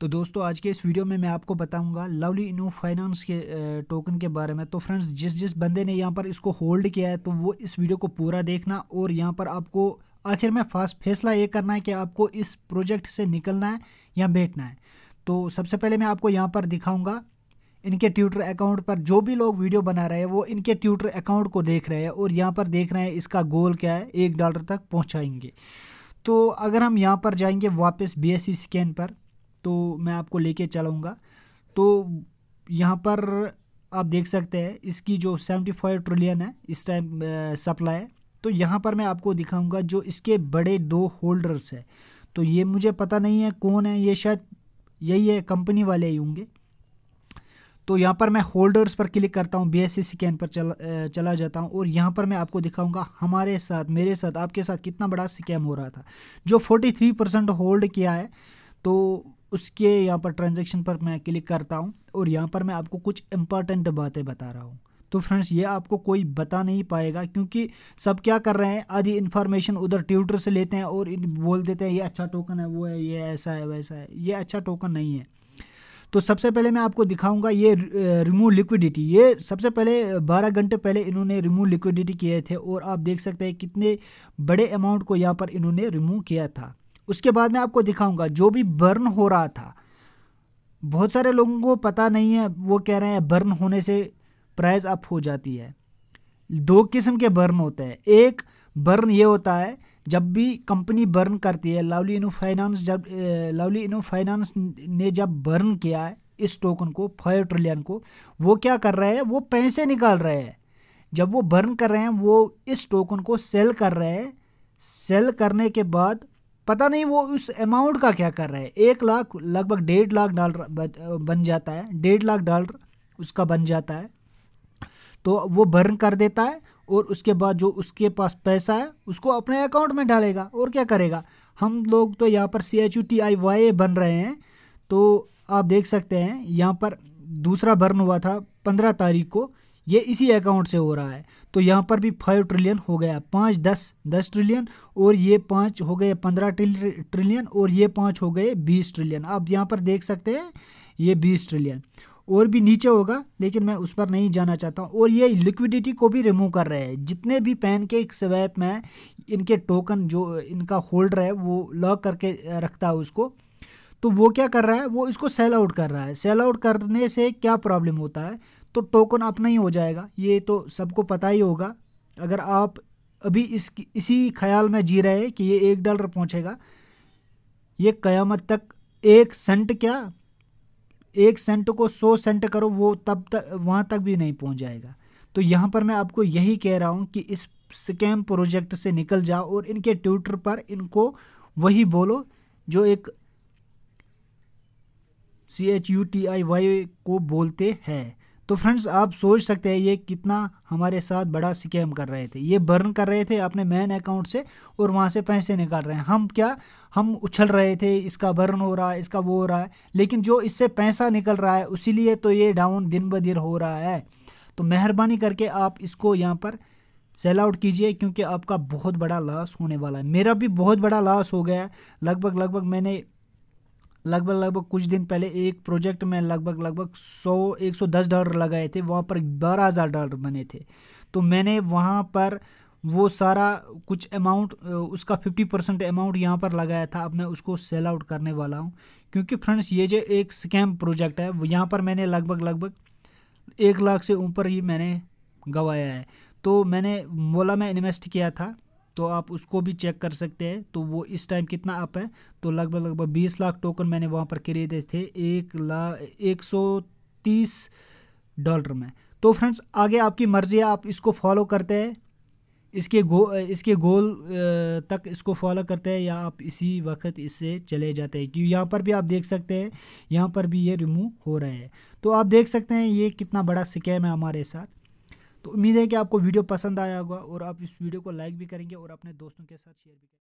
तो दोस्तों आज के इस वीडियो में मैं आपको बताऊंगा लवली इनू फाइनेंस के टोकन के बारे में तो फ्रेंड्स जिस जिस बंदे ने यहाँ पर इसको होल्ड किया है तो वो इस वीडियो को पूरा देखना और यहाँ पर आपको आखिर में फास्ट फैसला ये करना है कि आपको इस प्रोजेक्ट से निकलना है या बैठना है तो सबसे पहले मैं आपको यहाँ पर दिखाऊँगा इनके ट्विटर अकाउंट पर जो भी लोग वीडियो बना रहे हैं वो इनके ट्विटर अकाउंट को देख रहे हैं और यहाँ पर देख रहे हैं इसका गोल क्या है एक डॉलर तक पहुँचाएंगे तो अगर हम यहाँ पर जाएंगे वापस बी स्कैन e पर तो मैं आपको लेके चलाऊँगा तो यहाँ पर आप देख सकते हैं इसकी जो सेवेंटी फाइव ट्रिलियन है इस टाइम सप्लाई तो यहाँ पर मैं आपको दिखाऊंगा जो इसके बड़े दो होल्डर्स है तो ये मुझे पता नहीं है कौन है ये शायद यही है कंपनी वाले ही होंगे तो यहाँ पर मैं होल्डर्स पर क्लिक करता हूँ बी स्कैन e पर चला चला जाता हूँ और यहाँ पर मैं आपको दिखाऊंगा हमारे साथ मेरे साथ आपके साथ कितना बड़ा स्कैम हो रहा था जो 43 परसेंट होल्ड किया है तो उसके यहाँ पर ट्रांजेक्शन पर मैं क्लिक करता हूँ और यहाँ पर मैं आपको कुछ इंपॉर्टेंट बातें बता रहा हूँ तो फ्रेंड्स ये आपको कोई बता नहीं पाएगा क्योंकि सब क्या कर रहे हैं आधी इन्फॉर्मेशन उधर ट्विटर से लेते हैं और बोल देते हैं ये अच्छा टोकन है वो है ये ऐसा है वैसा है ये अच्छा टोकन नहीं है तो सबसे पहले मैं आपको दिखाऊंगा ये रिमूव लिक्विडिटी ये सबसे पहले 12 घंटे पहले इन्होंने रिमूव लिक्विडिटी किए थे और आप देख सकते हैं कितने बड़े अमाउंट को यहाँ पर इन्होंने रिमूव किया था उसके बाद मैं आपको दिखाऊंगा जो भी बर्न हो रहा था बहुत सारे लोगों को पता नहीं है वो कह रहे हैं बर्न होने से प्राइस अप हो जाती है दो किस्म के बर्न होते हैं एक बर्न ये होता है जब भी कंपनी बर्न करती है लवली इनो फाइनेंस जब लवली इनो फाइनेंस ने जब बर्न किया है इस टोकन को फाइव ट्रिलियन को वो क्या कर रहे हैं वो पैसे निकाल रहे हैं जब वो बर्न कर रहे हैं वो इस टोकन को सेल कर रहे हैं सेल करने के बाद पता नहीं वो उस अमाउंट का क्या कर रहा है एक लाख लगभग डेढ़ लाख डॉलर बन जाता है डेढ़ लाख डॉलर उसका बन जाता है तो वो बर्न कर देता है और उसके बाद जो उसके पास पैसा है उसको अपने अकाउंट में डालेगा और क्या करेगा हम लोग तो यहाँ पर C H U T I Y बन रहे हैं तो आप देख सकते हैं यहाँ पर दूसरा बर्न हुआ था पंद्रह तारीख को ये इसी अकाउंट से हो रहा है तो यहाँ पर भी फाइव ट्रिलियन हो गया पाँच दस दस ट्रिलियन और ये पाँच हो गए पंद्रह ट्रिलियन और ये पाँच हो गए बीस ट्रिलियन आप यहाँ पर देख सकते हैं ये बीस ट्रिलियन और भी नीचे होगा लेकिन मैं उस पर नहीं जाना चाहता हूँ और ये लिक्विडिटी को भी रिमूव कर रहे हैं जितने भी पैन के स्वैप में इनके टोकन जो इनका होल्डर है वो लॉक करके रखता है उसको तो वो क्या कर रहा है वो इसको सेल आउट कर रहा है सेल आउट करने से क्या प्रॉब्लम होता है तो टोकन अपना ही हो जाएगा ये तो सबको पता ही होगा अगर आप अभी इस इसी ख्याल में जी रहे हैं कि ये एक डॉलर पहुंचेगा ये क़यामत तक एक सेंट क्या एक सेंट को सौ सेंट करो वो तब तक वहाँ तक भी नहीं पहुँच जाएगा तो यहाँ पर मैं आपको यही कह रहा हूँ कि इस स्कैम प्रोजेक्ट से निकल जाओ और इनके ट्विटर पर इनको वही बोलो जो एक C H U T I Y को बोलते हैं तो फ्रेंड्स आप सोच सकते हैं ये कितना हमारे साथ बड़ा स्कैम कर रहे थे ये बर्न कर रहे थे अपने मेन अकाउंट से और वहाँ से पैसे निकाल रहे हैं हम क्या हम उछल रहे थे इसका बर्न हो रहा है इसका वो हो रहा है लेकिन जो इससे पैसा निकल रहा है उसीलिए तो ये डाउन दिन ब दिन हो रहा है तो मेहरबानी करके आप इसको यहाँ पर सेल आउट कीजिए क्योंकि आपका बहुत बड़ा लॉस होने वाला है मेरा भी बहुत बड़ा लॉस हो गया है लगभग लगभग मैंने लगभग लगभग कुछ दिन पहले एक प्रोजेक्ट में लगभग लगभग सौ एक सौ दस डॉलर लगाए थे वहाँ पर बारह हज़ार डॉलर बने थे तो मैंने वहाँ पर वो सारा कुछ अमाउंट उसका फिफ्टी परसेंट अमाउंट यहाँ पर लगाया था अब मैं उसको सेल आउट करने वाला हूँ क्योंकि फ्रेंड्स ये जो एक स्कैम प्रोजेक्ट है यहाँ पर मैंने लगभग लगभग एक लाख से ऊपर ही मैंने गंवाया है तो मैंने मोला में इन्वेस्ट किया था तो आप उसको भी चेक कर सकते हैं तो वो इस टाइम कितना अप है तो लगभग लगभग बीस लाख टोकन मैंने वहाँ पर खरीदे थे एक लाख एक सौ तीस डॉलर में तो फ्रेंड्स आगे आपकी मर्ज़ी है आप इसको फॉलो करते हैं इसके गो इसके गोल तक इसको फॉलो करते हैं या आप इसी वक्त इससे चले जाते हैं क्योंकि यहाँ पर भी आप देख सकते हैं यहाँ पर भी ये रिमूव हो रहा है तो आप देख सकते हैं ये कितना बड़ा स्कैम है हमारे साथ तो उम्मीद है कि आपको वीडियो पसंद आया होगा और आप इस वीडियो को लाइक भी करेंगे और अपने दोस्तों के साथ शेयर भी करेंगे